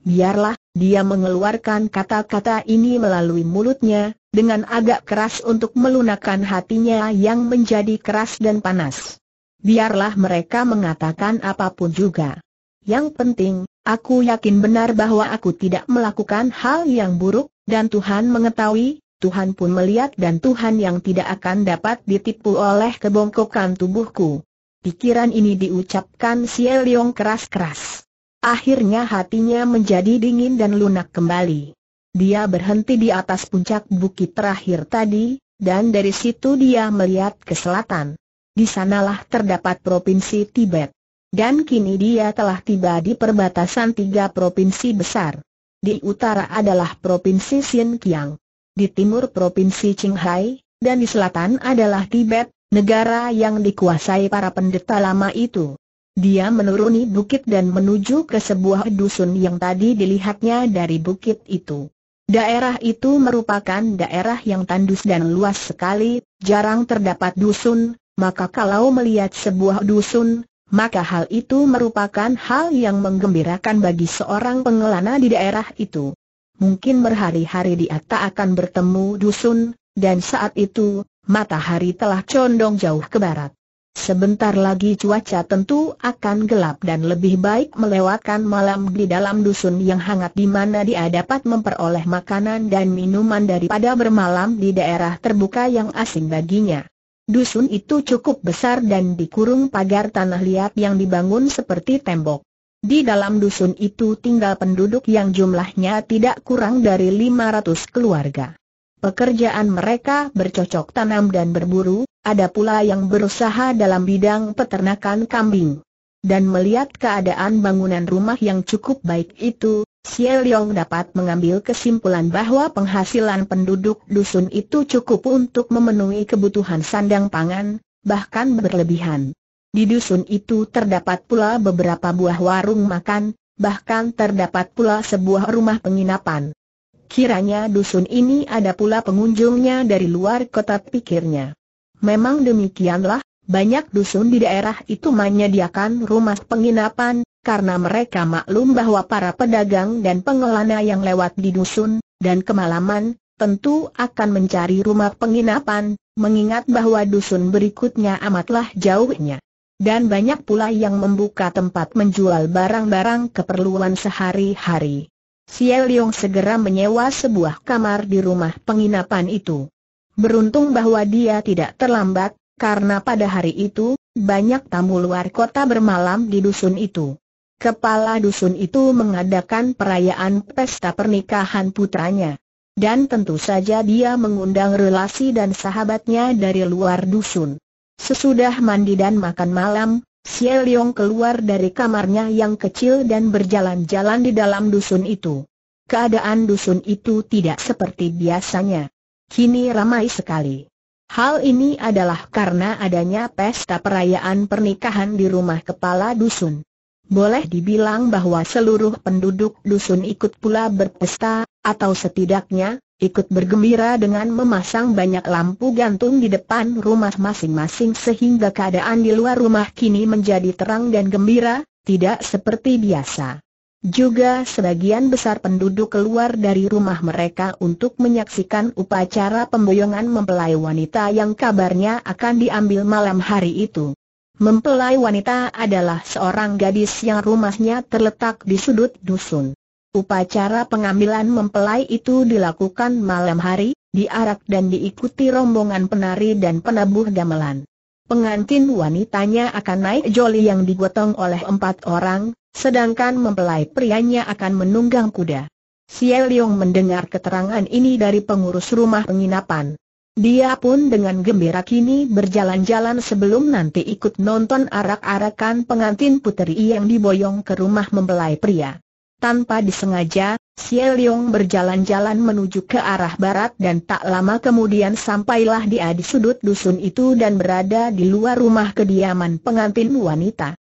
Biarlah, dia mengeluarkan kata-kata ini melalui mulutnya, dengan agak keras untuk melunakkan hatinya yang menjadi keras dan panas. Biarlah mereka mengatakan apapun juga. Yang penting, Aku yakin benar bahwa aku tidak melakukan hal yang buruk, dan Tuhan mengetahui, Tuhan pun melihat dan Tuhan yang tidak akan dapat ditipu oleh kebongkokan tubuhku. Pikiran ini diucapkan si Eliong keras-keras. Akhirnya hatinya menjadi dingin dan lunak kembali. Dia berhenti di atas puncak bukit terakhir tadi, dan dari situ dia melihat ke selatan. Di sanalah terdapat provinsi Tibet. Dan kini dia telah tiba di perbatasan tiga provinsi besar. Di utara adalah Provinsi Xinjiang, di timur Provinsi Qinghai, dan di selatan adalah Tibet, negara yang dikuasai para pendeta lama itu. Dia menuruni bukit dan menuju ke sebuah dusun yang tadi dilihatnya dari bukit itu. Daerah itu merupakan daerah yang tandus dan luas sekali, jarang terdapat dusun, maka kalau melihat sebuah dusun, maka hal itu merupakan hal yang menggembirakan bagi seorang pengelana di daerah itu. Mungkin berhari-hari dia tak akan bertemu dusun, dan saat itu, matahari telah condong jauh ke barat. Sebentar lagi cuaca tentu akan gelap dan lebih baik melewatkan malam di dalam dusun yang hangat di mana dia dapat memperoleh makanan dan minuman daripada bermalam di daerah terbuka yang asing baginya. Dusun itu cukup besar dan dikurung pagar tanah liat yang dibangun seperti tembok. Di dalam dusun itu tinggal penduduk yang jumlahnya tidak kurang dari 500 keluarga. Pekerjaan mereka bercocok tanam dan berburu, ada pula yang berusaha dalam bidang peternakan kambing dan melihat keadaan bangunan rumah yang cukup baik itu, Xie Liang dapat mengambil kesimpulan bahwa penghasilan penduduk dusun itu cukup untuk memenuhi kebutuhan sandang pangan, bahkan berlebihan. Di dusun itu terdapat pula beberapa buah warung makan, bahkan terdapat pula sebuah rumah penginapan. Kiranya dusun ini ada pula pengunjungnya dari luar kota pikirnya. Memang demikianlah, banyak dusun di daerah itu menyediakan rumah penginapan, karena mereka maklum bahwa para pedagang dan pengelana yang lewat di dusun, dan kemalaman, tentu akan mencari rumah penginapan, mengingat bahwa dusun berikutnya amatlah jauhnya. Dan banyak pula yang membuka tempat menjual barang-barang keperluan sehari-hari. Xie Leong segera menyewa sebuah kamar di rumah penginapan itu. Beruntung bahwa dia tidak terlambat, karena pada hari itu, banyak tamu luar kota bermalam di dusun itu. Kepala dusun itu mengadakan perayaan pesta pernikahan putranya. Dan tentu saja dia mengundang relasi dan sahabatnya dari luar dusun. Sesudah mandi dan makan malam, Xie Yong keluar dari kamarnya yang kecil dan berjalan-jalan di dalam dusun itu. Keadaan dusun itu tidak seperti biasanya. Kini ramai sekali. Hal ini adalah karena adanya pesta perayaan pernikahan di rumah kepala dusun. Boleh dibilang bahwa seluruh penduduk dusun ikut pula berpesta, atau setidaknya, ikut bergembira dengan memasang banyak lampu gantung di depan rumah masing-masing sehingga keadaan di luar rumah kini menjadi terang dan gembira, tidak seperti biasa. Juga sebagian besar penduduk keluar dari rumah mereka untuk menyaksikan upacara pemboyongan mempelai wanita yang kabarnya akan diambil malam hari itu. Mempelai wanita adalah seorang gadis yang rumahnya terletak di sudut dusun. Upacara pengambilan mempelai itu dilakukan malam hari, diarak dan diikuti rombongan penari dan penabuh gamelan. Pengantin wanitanya akan naik joli yang digotong oleh empat orang, sedangkan mempelai prianya akan menunggang kuda. Xie Leong mendengar keterangan ini dari pengurus rumah penginapan. Dia pun dengan gembira kini berjalan-jalan sebelum nanti ikut nonton arak-arakan pengantin puteri yang diboyong ke rumah mempelai pria. Tanpa disengaja, Xie Leong berjalan-jalan menuju ke arah barat dan tak lama kemudian sampailah dia di sudut dusun itu dan berada di luar rumah kediaman pengantin wanita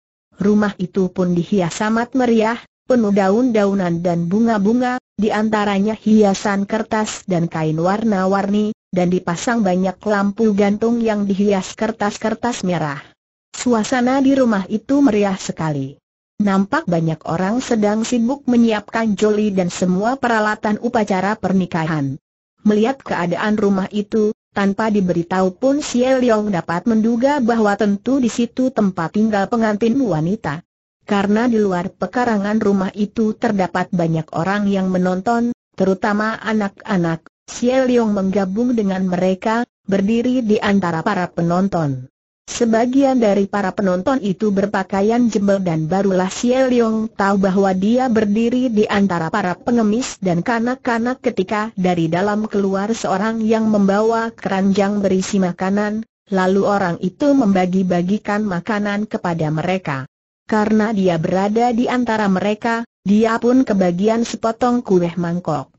rumah itu pun dihias amat meriah, penuh daun-daunan dan bunga-bunga, di antaranya hiasan kertas dan kain warna-warni, dan dipasang banyak lampu gantung yang dihias kertas-kertas merah. Suasana di rumah itu meriah sekali. Nampak banyak orang sedang sibuk menyiapkan joli dan semua peralatan upacara pernikahan. Melihat keadaan rumah itu, tanpa diberitahu pun Si Liong dapat menduga bahwa tentu di situ tempat tinggal pengantin wanita. Karena di luar pekarangan rumah itu terdapat banyak orang yang menonton, terutama anak-anak, Si Liong menggabung dengan mereka, berdiri di antara para penonton. Sebagian dari para penonton itu berpakaian jebel dan barulah Xie Liong tahu bahwa dia berdiri di antara para pengemis dan kanak-kanak ketika dari dalam keluar seorang yang membawa keranjang berisi makanan, lalu orang itu membagi-bagikan makanan kepada mereka. Karena dia berada di antara mereka, dia pun kebagian sepotong kue mangkok.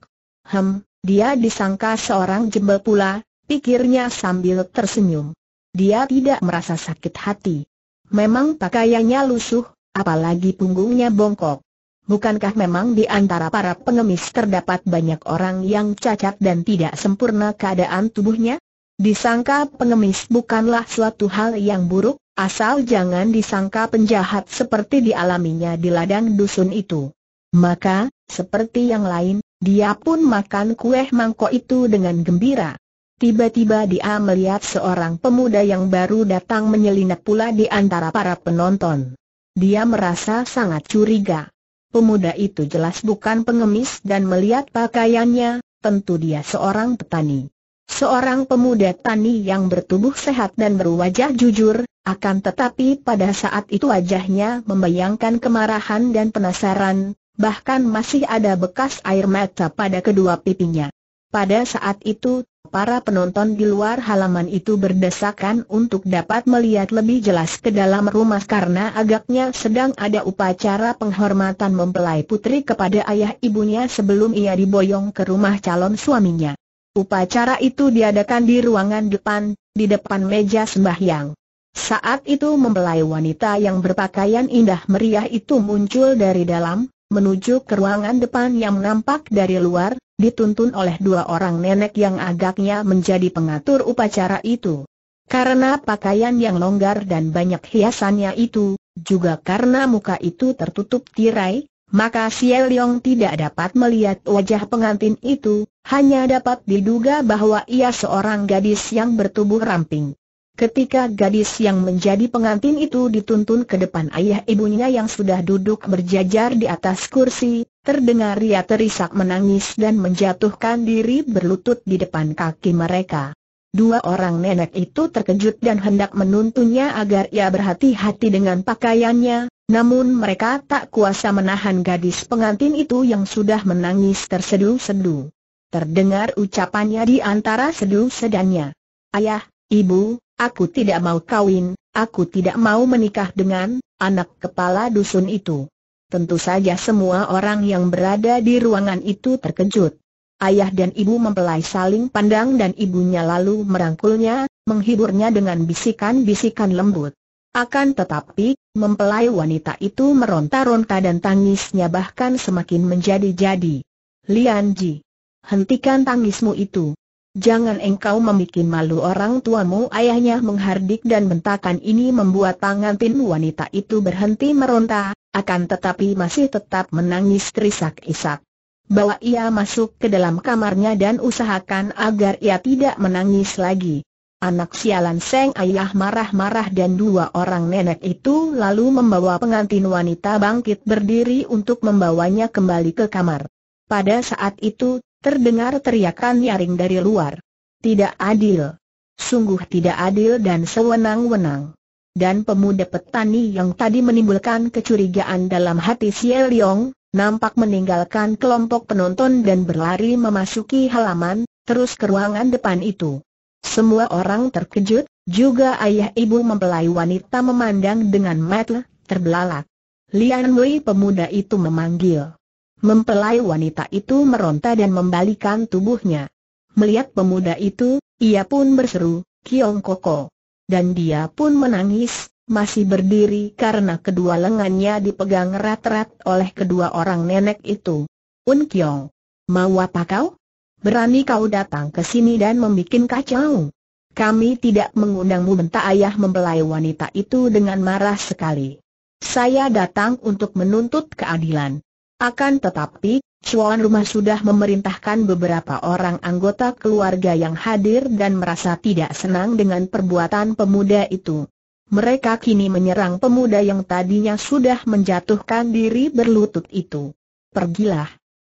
Hem, dia disangka seorang jebel pula, pikirnya sambil tersenyum dia tidak merasa sakit hati. Memang pakaiannya lusuh, apalagi punggungnya bongkok. Bukankah memang di antara para pengemis terdapat banyak orang yang cacat dan tidak sempurna keadaan tubuhnya? Disangka pengemis bukanlah suatu hal yang buruk, asal jangan disangka penjahat seperti dialaminya di ladang dusun itu. Maka, seperti yang lain, dia pun makan kue mangkok itu dengan gembira. Tiba-tiba dia melihat seorang pemuda yang baru datang menyelinap pula di antara para penonton. Dia merasa sangat curiga. Pemuda itu jelas bukan pengemis dan melihat pakaiannya, tentu dia seorang petani. Seorang pemuda tani yang bertubuh sehat dan berwajah jujur, akan tetapi pada saat itu wajahnya membayangkan kemarahan dan penasaran, bahkan masih ada bekas air mata pada kedua pipinya. Pada saat itu, para penonton di luar halaman itu berdesakan untuk dapat melihat lebih jelas ke dalam rumah karena agaknya sedang ada upacara penghormatan mempelai putri kepada ayah ibunya sebelum ia diboyong ke rumah calon suaminya. Upacara itu diadakan di ruangan depan, di depan meja sembahyang. Saat itu mempelai wanita yang berpakaian indah meriah itu muncul dari dalam, menuju ke ruangan depan yang nampak dari luar, dituntun oleh dua orang nenek yang agaknya menjadi pengatur upacara itu. Karena pakaian yang longgar dan banyak hiasannya itu, juga karena muka itu tertutup tirai, maka Siel Leong tidak dapat melihat wajah pengantin itu, hanya dapat diduga bahwa ia seorang gadis yang bertubuh ramping. Ketika gadis yang menjadi pengantin itu dituntun ke depan ayah ibunya yang sudah duduk berjajar di atas kursi, terdengar ia terisak menangis dan menjatuhkan diri berlutut di depan kaki mereka. Dua orang nenek itu terkejut dan hendak menuntunnya agar ia berhati-hati dengan pakaiannya, namun mereka tak kuasa menahan gadis pengantin itu yang sudah menangis terseduh-seduh. Terdengar ucapannya di antara seduh sedannya Ayah, ibu, Aku tidak mau kawin, aku tidak mau menikah dengan anak kepala dusun itu. Tentu saja semua orang yang berada di ruangan itu terkejut. Ayah dan ibu mempelai saling pandang dan ibunya lalu merangkulnya, menghiburnya dengan bisikan-bisikan lembut. Akan tetapi, mempelai wanita itu meronta-ronta dan tangisnya bahkan semakin menjadi-jadi. Lian Ji, hentikan tangismu itu. Jangan engkau membuat malu orang tuamu ayahnya menghardik dan bentakan ini membuat pengantin wanita itu berhenti meronta, akan tetapi masih tetap menangis terisak-isak. Bawa ia masuk ke dalam kamarnya dan usahakan agar ia tidak menangis lagi. Anak sialan Seng ayah marah-marah dan dua orang nenek itu lalu membawa pengantin wanita bangkit berdiri untuk membawanya kembali ke kamar. Pada saat itu Terdengar teriakan nyaring dari luar. Tidak adil. Sungguh tidak adil dan sewenang-wenang. Dan pemuda petani yang tadi menimbulkan kecurigaan dalam hati Xie Liong, nampak meninggalkan kelompok penonton dan berlari memasuki halaman, terus ke ruangan depan itu. Semua orang terkejut, juga ayah ibu mempelai wanita memandang dengan mata terbelalak. Lian Wei pemuda itu memanggil. Mempelai wanita itu meronta dan membalikan tubuhnya. Melihat pemuda itu, ia pun berseru, Kiong Koko. Dan dia pun menangis, masih berdiri karena kedua lengannya dipegang erat-erat oleh kedua orang nenek itu. Un Kiong, mau apa kau? Berani kau datang ke sini dan membuat kacau. Kami tidak mengundangmu bentak ayah mempelai wanita itu dengan marah sekali. Saya datang untuk menuntut keadilan. Akan tetapi, Chuan Rumah sudah memerintahkan beberapa orang anggota keluarga yang hadir dan merasa tidak senang dengan perbuatan pemuda itu. Mereka kini menyerang pemuda yang tadinya sudah menjatuhkan diri berlutut itu. Pergilah.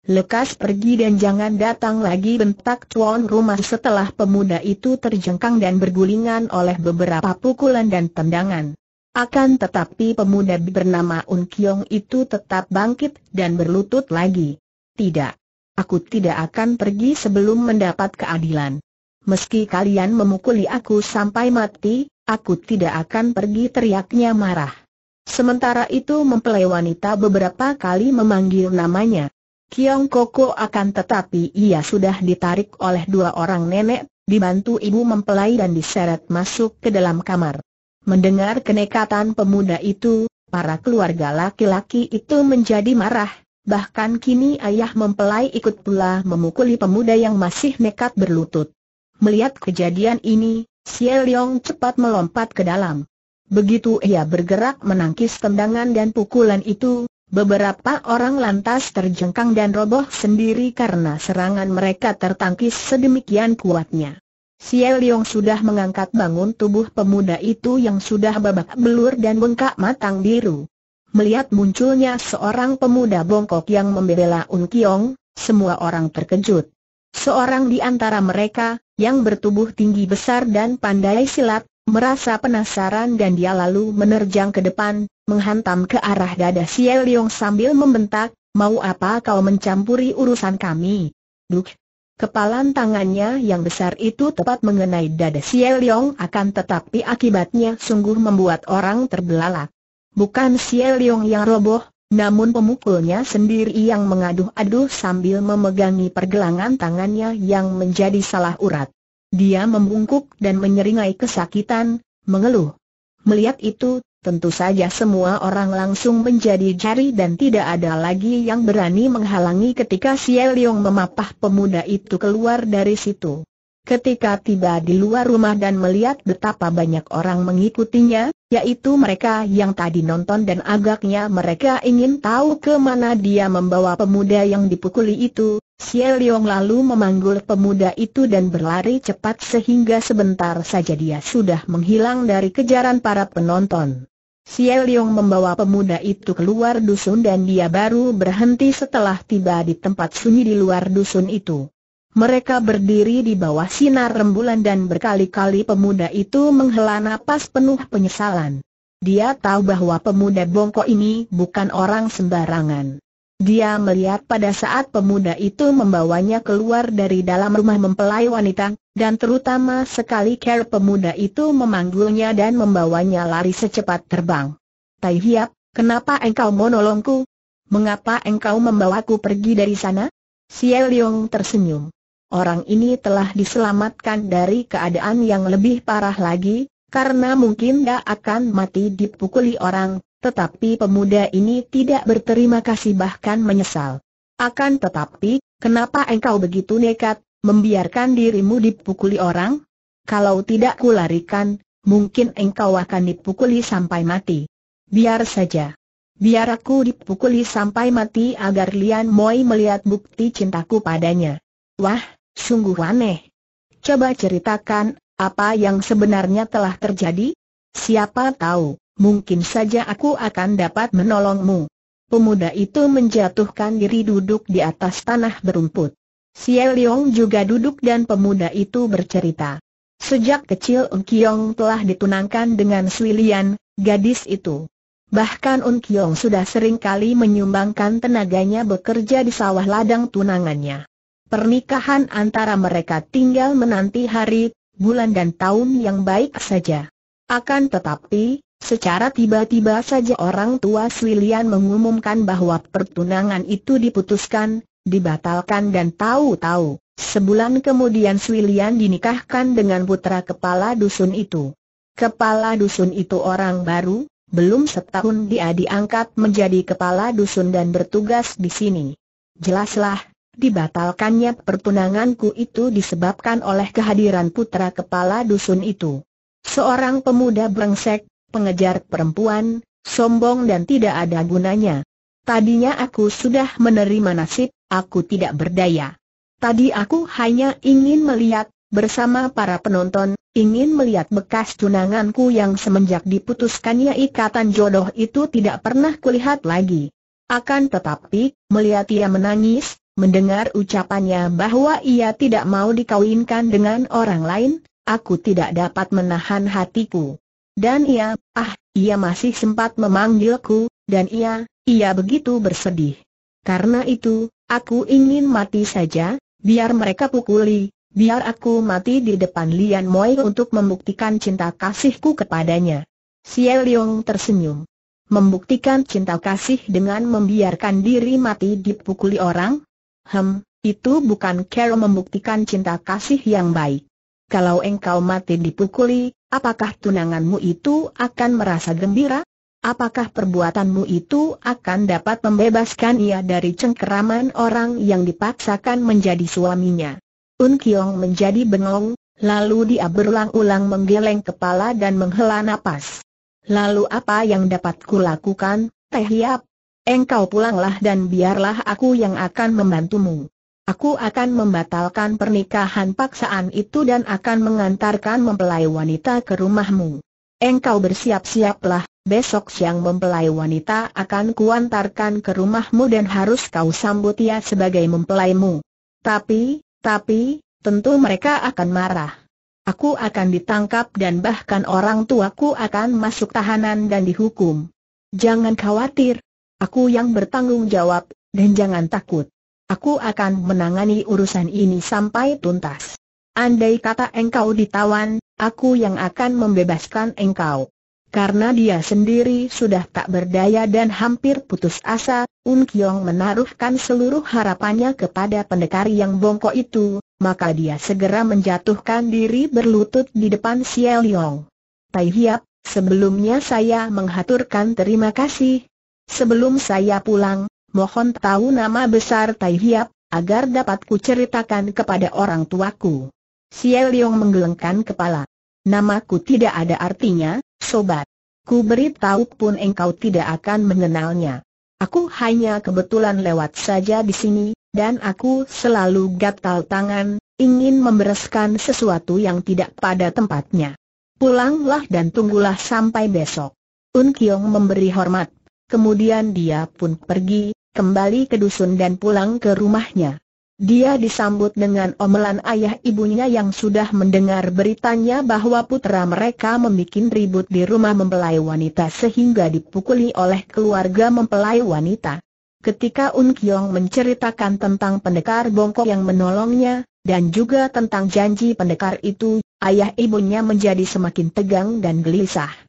Lekas pergi dan jangan datang lagi bentak cuan rumah setelah pemuda itu terjengkang dan bergulingan oleh beberapa pukulan dan tendangan. Akan tetapi pemuda bernama Un Kiong itu tetap bangkit dan berlutut lagi. Tidak. Aku tidak akan pergi sebelum mendapat keadilan. Meski kalian memukuli aku sampai mati, aku tidak akan pergi teriaknya marah. Sementara itu mempelai wanita beberapa kali memanggil namanya. Kiong Koko akan tetapi ia sudah ditarik oleh dua orang nenek, dibantu ibu mempelai dan diseret masuk ke dalam kamar. Mendengar kenekatan pemuda itu, para keluarga laki-laki itu menjadi marah, bahkan kini ayah mempelai ikut pula memukuli pemuda yang masih nekat berlutut. Melihat kejadian ini, Xie Leong cepat melompat ke dalam. Begitu ia bergerak menangkis tendangan dan pukulan itu, beberapa orang lantas terjengkang dan roboh sendiri karena serangan mereka tertangkis sedemikian kuatnya. Xie Leong sudah mengangkat bangun tubuh pemuda itu yang sudah babak belur dan bengkak matang biru. Melihat munculnya seorang pemuda bongkok yang membela Un Kiong, semua orang terkejut. Seorang di antara mereka, yang bertubuh tinggi besar dan pandai silat, merasa penasaran dan dia lalu menerjang ke depan, menghantam ke arah dada Xie Leong sambil membentak, mau apa kau mencampuri urusan kami? Duh, Kepalan tangannya yang besar itu tepat mengenai dada Xie Yong, akan tetapi akibatnya sungguh membuat orang terbelalak. Bukan Xie Yong yang roboh, namun pemukulnya sendiri yang mengaduh-aduh sambil memegangi pergelangan tangannya yang menjadi salah urat. Dia membungkuk dan menyeringai kesakitan, mengeluh. Melihat itu, tentu saja semua orang langsung menjadi jari dan tidak ada lagi yang berani menghalangi ketika Xie Leong memapah pemuda itu keluar dari situ. Ketika tiba di luar rumah dan melihat betapa banyak orang mengikutinya, yaitu mereka yang tadi nonton dan agaknya mereka ingin tahu ke mana dia membawa pemuda yang dipukuli itu, Xie Leong lalu memanggul pemuda itu dan berlari cepat sehingga sebentar saja dia sudah menghilang dari kejaran para penonton. Xie Leong membawa pemuda itu keluar dusun dan dia baru berhenti setelah tiba di tempat sunyi di luar dusun itu. Mereka berdiri di bawah sinar rembulan dan berkali-kali pemuda itu menghela napas penuh penyesalan. Dia tahu bahwa pemuda bongkok ini bukan orang sembarangan. Dia melihat pada saat pemuda itu membawanya keluar dari dalam rumah mempelai wanita, dan terutama sekali care pemuda itu memanggulnya dan membawanya lari secepat terbang. Tai Hiap, kenapa engkau menolongku? Mengapa engkau membawaku pergi dari sana? Xie Yong tersenyum. Orang ini telah diselamatkan dari keadaan yang lebih parah lagi, karena mungkin dia akan mati dipukuli orang, tetapi pemuda ini tidak berterima kasih bahkan menyesal. Akan tetapi, kenapa engkau begitu nekat, membiarkan dirimu dipukuli orang? Kalau tidak kularikan, mungkin engkau akan dipukuli sampai mati. Biar saja. Biar aku dipukuli sampai mati agar Lian Moi melihat bukti cintaku padanya. Wah, sungguh aneh. Coba ceritakan, apa yang sebenarnya telah terjadi? Siapa tahu, mungkin saja aku akan dapat menolongmu. Pemuda itu menjatuhkan diri duduk di atas tanah berumput. Xie Leong juga duduk dan pemuda itu bercerita. Sejak kecil Un Kiong telah ditunangkan dengan Sui Lian, gadis itu. Bahkan Un Kiong sudah sering kali menyumbangkan tenaganya bekerja di sawah ladang tunangannya. Pernikahan antara mereka tinggal menanti hari, bulan dan tahun yang baik saja. Akan tetapi, Secara tiba-tiba saja orang tua Swilian mengumumkan bahwa pertunangan itu diputuskan, dibatalkan dan tahu-tahu, sebulan kemudian Swilian dinikahkan dengan putra kepala dusun itu. Kepala dusun itu orang baru, belum setahun dia diangkat menjadi kepala dusun dan bertugas di sini. Jelaslah, dibatalkannya pertunanganku itu disebabkan oleh kehadiran putra kepala dusun itu. Seorang pemuda brengsek, pengejar perempuan, sombong dan tidak ada gunanya. Tadinya aku sudah menerima nasib, aku tidak berdaya. Tadi aku hanya ingin melihat, bersama para penonton, ingin melihat bekas tunanganku yang semenjak diputuskannya ikatan jodoh itu tidak pernah kulihat lagi. Akan tetapi, melihat ia menangis, mendengar ucapannya bahwa ia tidak mau dikawinkan dengan orang lain, aku tidak dapat menahan hatiku. Dan ia, ah, ia masih sempat memanggilku, dan ia, ia begitu bersedih. Karena itu, aku ingin mati saja, biar mereka pukuli, biar aku mati di depan Lian Moi untuk membuktikan cinta kasihku kepadanya. Xie Liang tersenyum. Membuktikan cinta kasih dengan membiarkan diri mati dipukuli orang? Hem, itu bukan cara membuktikan cinta kasih yang baik. Kalau engkau mati dipukuli, Apakah tunanganmu itu akan merasa gembira? Apakah perbuatanmu itu akan dapat membebaskan ia dari cengkeraman orang yang dipaksakan menjadi suaminya? Un Kiong menjadi bengong, lalu dia berulang-ulang menggeleng kepala dan menghela nafas. Lalu apa yang dapat kulakukan, Teh Yap? Engkau pulanglah dan biarlah aku yang akan membantumu. Aku akan membatalkan pernikahan paksaan itu dan akan mengantarkan mempelai wanita ke rumahmu. Engkau bersiap-siaplah, besok siang mempelai wanita akan kuantarkan ke rumahmu dan harus kau sambut ia sebagai mempelaimu. Tapi, tapi, tentu mereka akan marah. Aku akan ditangkap dan bahkan orang tuaku akan masuk tahanan dan dihukum. Jangan khawatir, aku yang bertanggung jawab, dan jangan takut. Aku akan menangani urusan ini sampai tuntas. Andai kata engkau ditawan, aku yang akan membebaskan engkau. Karena dia sendiri sudah tak berdaya dan hampir putus asa, Un Kiong menaruhkan seluruh harapannya kepada pendekar yang bongkok itu, maka dia segera menjatuhkan diri berlutut di depan Xiao Liang. Tai Hiap, sebelumnya saya menghaturkan terima kasih. Sebelum saya pulang, mohon tahu nama besar Tai Hiap, agar dapat kuceritakan kepada orang tuaku. Xie Yong menggelengkan kepala. Namaku tidak ada artinya, sobat. Ku beritahu pun engkau tidak akan mengenalnya. Aku hanya kebetulan lewat saja di sini, dan aku selalu gatal tangan, ingin membereskan sesuatu yang tidak pada tempatnya. Pulanglah dan tunggulah sampai besok. Un Kiong memberi hormat kemudian dia pun pergi, kembali ke dusun dan pulang ke rumahnya. Dia disambut dengan omelan ayah ibunya yang sudah mendengar beritanya bahwa putra mereka membuat ribut di rumah mempelai wanita sehingga dipukuli oleh keluarga mempelai wanita. Ketika Un Kiong menceritakan tentang pendekar bongkok yang menolongnya, dan juga tentang janji pendekar itu, ayah ibunya menjadi semakin tegang dan gelisah.